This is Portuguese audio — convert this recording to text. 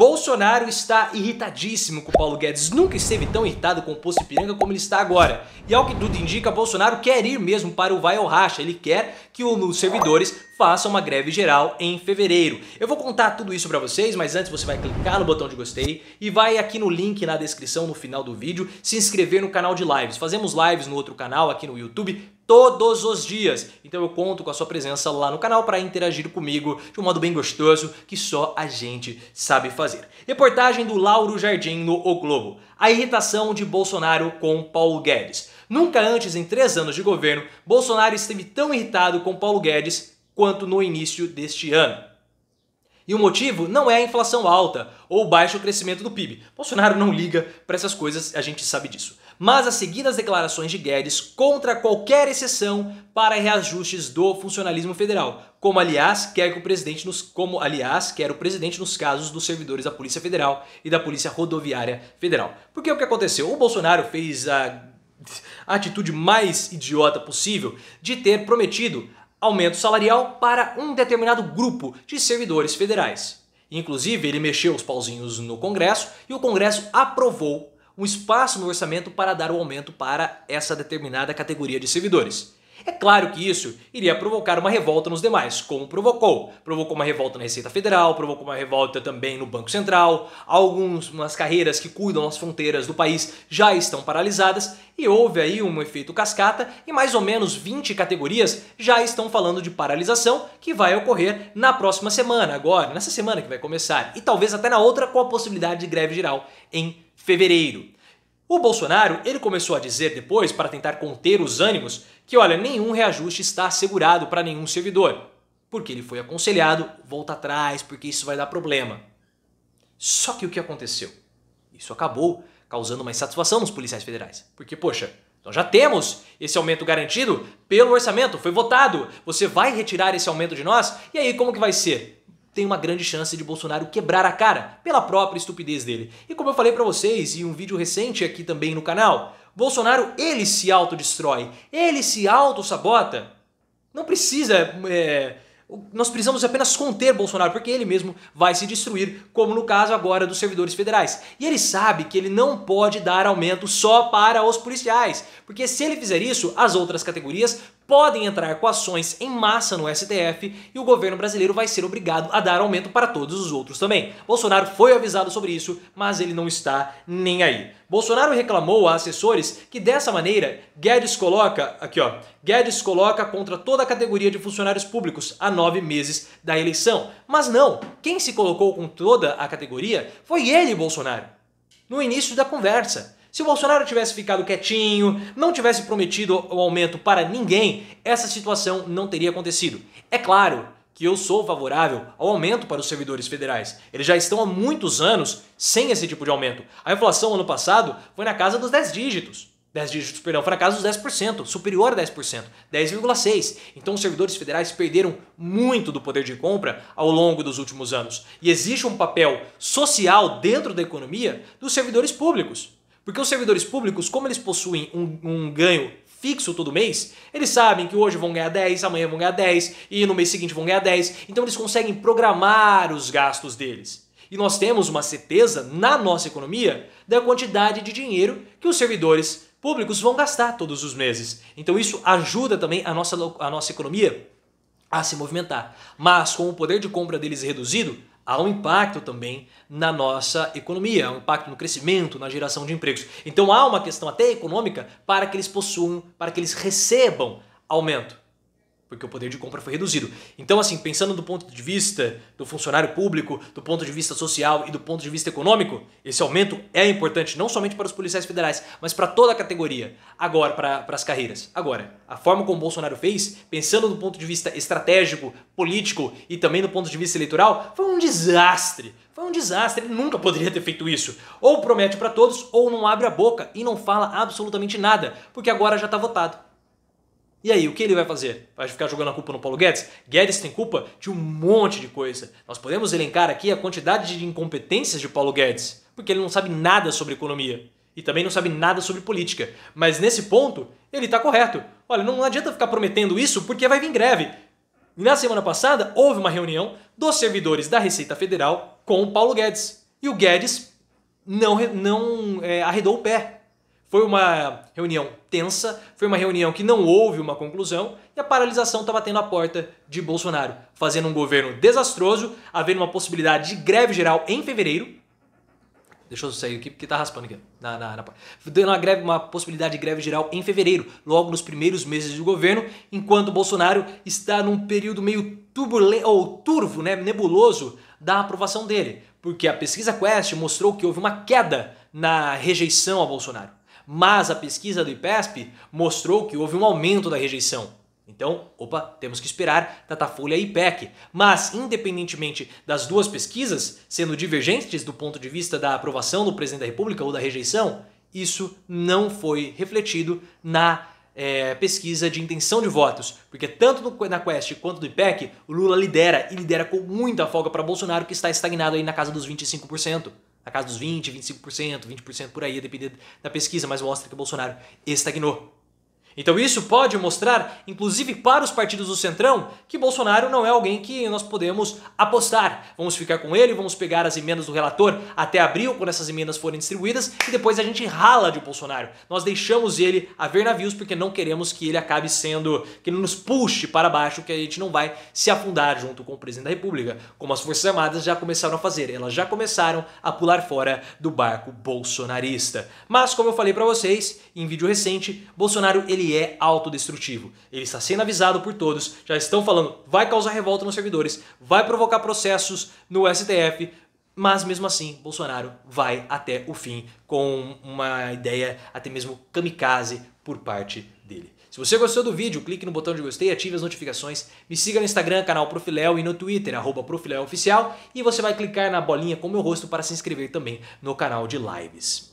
Bolsonaro está irritadíssimo com Paulo Guedes. Nunca esteve tão irritado com o posto Ipiranga como ele está agora. E ao que tudo indica, Bolsonaro quer ir mesmo para o vai ao racha. Ele quer que os servidores façam uma greve geral em fevereiro. Eu vou contar tudo isso para vocês, mas antes você vai clicar no botão de gostei e vai aqui no link na descrição no final do vídeo se inscrever no canal de lives. Fazemos lives no outro canal aqui no YouTube todos os dias. Então eu conto com a sua presença lá no canal para interagir comigo de um modo bem gostoso que só a gente sabe fazer. Reportagem do Lauro Jardim no O Globo. A irritação de Bolsonaro com Paulo Guedes. Nunca antes em três anos de governo, Bolsonaro esteve tão irritado com Paulo Guedes quanto no início deste ano. E o motivo não é a inflação alta ou o baixo crescimento do PIB. Bolsonaro não liga para essas coisas, a gente sabe disso mas a seguir as declarações de Guedes contra qualquer exceção para reajustes do funcionalismo federal, como aliás quer que o presidente nos como aliás quer o presidente nos casos dos servidores da Polícia Federal e da Polícia Rodoviária Federal. Porque o que aconteceu? O Bolsonaro fez a, a atitude mais idiota possível de ter prometido aumento salarial para um determinado grupo de servidores federais. Inclusive, ele mexeu os pauzinhos no Congresso e o Congresso aprovou um espaço no orçamento para dar o um aumento para essa determinada categoria de servidores. É claro que isso iria provocar uma revolta nos demais, como provocou. Provocou uma revolta na Receita Federal, provocou uma revolta também no Banco Central, algumas carreiras que cuidam das fronteiras do país já estão paralisadas e houve aí um efeito cascata e mais ou menos 20 categorias já estão falando de paralisação que vai ocorrer na próxima semana, agora, nessa semana que vai começar, e talvez até na outra com a possibilidade de greve geral em fevereiro. O Bolsonaro, ele começou a dizer depois, para tentar conter os ânimos, que olha, nenhum reajuste está assegurado para nenhum servidor, porque ele foi aconselhado, volta atrás, porque isso vai dar problema. Só que o que aconteceu? Isso acabou causando uma insatisfação nos policiais federais, porque poxa, nós já temos esse aumento garantido pelo orçamento, foi votado. Você vai retirar esse aumento de nós? E aí como que vai ser? tem uma grande chance de Bolsonaro quebrar a cara pela própria estupidez dele. E como eu falei para vocês em um vídeo recente aqui também no canal, Bolsonaro ele se autodestrói, ele se autossabota. Não precisa. É, nós precisamos apenas conter Bolsonaro, porque ele mesmo vai se destruir, como no caso agora dos servidores federais. E ele sabe que ele não pode dar aumento só para os policiais, porque se ele fizer isso, as outras categorias podem entrar com ações em massa no STF e o governo brasileiro vai ser obrigado a dar aumento para todos os outros também. Bolsonaro foi avisado sobre isso, mas ele não está nem aí. Bolsonaro reclamou a assessores que dessa maneira Guedes coloca, aqui ó, Guedes coloca contra toda a categoria de funcionários públicos a nove meses da eleição. Mas não, quem se colocou com toda a categoria foi ele, Bolsonaro. No início da conversa, se o Bolsonaro tivesse ficado quietinho, não tivesse prometido o aumento para ninguém, essa situação não teria acontecido. É claro que eu sou favorável ao aumento para os servidores federais. Eles já estão há muitos anos sem esse tipo de aumento. A inflação ano passado foi na casa dos 10 dígitos. 10 dígitos, perdão, foi na casa dos 10%, superior a 10%, 10,6%. Então os servidores federais perderam muito do poder de compra ao longo dos últimos anos. E existe um papel social dentro da economia dos servidores públicos. Porque os servidores públicos, como eles possuem um, um ganho fixo todo mês, eles sabem que hoje vão ganhar 10, amanhã vão ganhar 10 e no mês seguinte vão ganhar 10, então eles conseguem programar os gastos deles. E nós temos uma certeza na nossa economia da quantidade de dinheiro que os servidores públicos vão gastar todos os meses. Então isso ajuda também a nossa, a nossa economia a se movimentar. Mas com o poder de compra deles reduzido, há um impacto também na nossa economia, há um impacto no crescimento, na geração de empregos. Então há uma questão até econômica para que eles possuam, para que eles recebam aumento porque o poder de compra foi reduzido. Então, assim, pensando do ponto de vista do funcionário público, do ponto de vista social e do ponto de vista econômico, esse aumento é importante não somente para os policiais federais, mas para toda a categoria, agora, para, para as carreiras. Agora, a forma como Bolsonaro fez, pensando do ponto de vista estratégico, político e também do ponto de vista eleitoral, foi um desastre. Foi um desastre, ele nunca poderia ter feito isso. Ou promete para todos, ou não abre a boca e não fala absolutamente nada, porque agora já está votado. E aí, o que ele vai fazer? Vai ficar jogando a culpa no Paulo Guedes? Guedes tem culpa de um monte de coisa. Nós podemos elencar aqui a quantidade de incompetências de Paulo Guedes, porque ele não sabe nada sobre economia e também não sabe nada sobre política. Mas nesse ponto, ele está correto. Olha, não adianta ficar prometendo isso porque vai vir greve. Na semana passada, houve uma reunião dos servidores da Receita Federal com o Paulo Guedes. E o Guedes não, não é, arredou o pé foi uma reunião tensa, foi uma reunião que não houve uma conclusão e a paralisação está batendo a porta de Bolsonaro, fazendo um governo desastroso, havendo uma possibilidade de greve geral em fevereiro. Deixa eu sair aqui porque tá raspando aqui. Na, na, na, dando uma, greve, uma possibilidade de greve geral em fevereiro, logo nos primeiros meses do governo, enquanto Bolsonaro está num período meio turbulento, ou turvo, né, nebuloso, da aprovação dele. Porque a pesquisa Quest mostrou que houve uma queda na rejeição a Bolsonaro mas a pesquisa do IPESP mostrou que houve um aumento da rejeição. Então, opa, temos que esperar Datafolha tá, tá e IPEC. Mas, independentemente das duas pesquisas sendo divergentes do ponto de vista da aprovação do presidente da República ou da rejeição, isso não foi refletido na é, pesquisa de intenção de votos, porque tanto no, na Quest quanto no IPEC, o Lula lidera e lidera com muita folga para Bolsonaro, que está estagnado aí na casa dos 25% na casa dos 20%, 25%, 20% por aí, a depender da pesquisa, mas mostra que o Bolsonaro estagnou. Então isso pode mostrar, inclusive para os partidos do Centrão, que Bolsonaro não é alguém que nós podemos apostar. Vamos ficar com ele, vamos pegar as emendas do relator até abril, quando essas emendas forem distribuídas, e depois a gente rala de Bolsonaro. Nós deixamos ele a ver navios porque não queremos que ele acabe sendo, que ele nos puxe para baixo, que a gente não vai se afundar junto com o presidente da República, como as Forças Armadas já começaram a fazer. Elas já começaram a pular fora do barco bolsonarista. Mas como eu falei para vocês, em vídeo recente, Bolsonaro ele ele é autodestrutivo. Ele está sendo avisado por todos, já estão falando, vai causar revolta nos servidores, vai provocar processos no STF, mas mesmo assim, Bolsonaro vai até o fim com uma ideia até mesmo kamikaze por parte dele. Se você gostou do vídeo, clique no botão de gostei, ative as notificações, me siga no Instagram, canal Profiléu e no Twitter, arroba Oficial, e você vai clicar na bolinha com meu rosto para se inscrever também no canal de lives.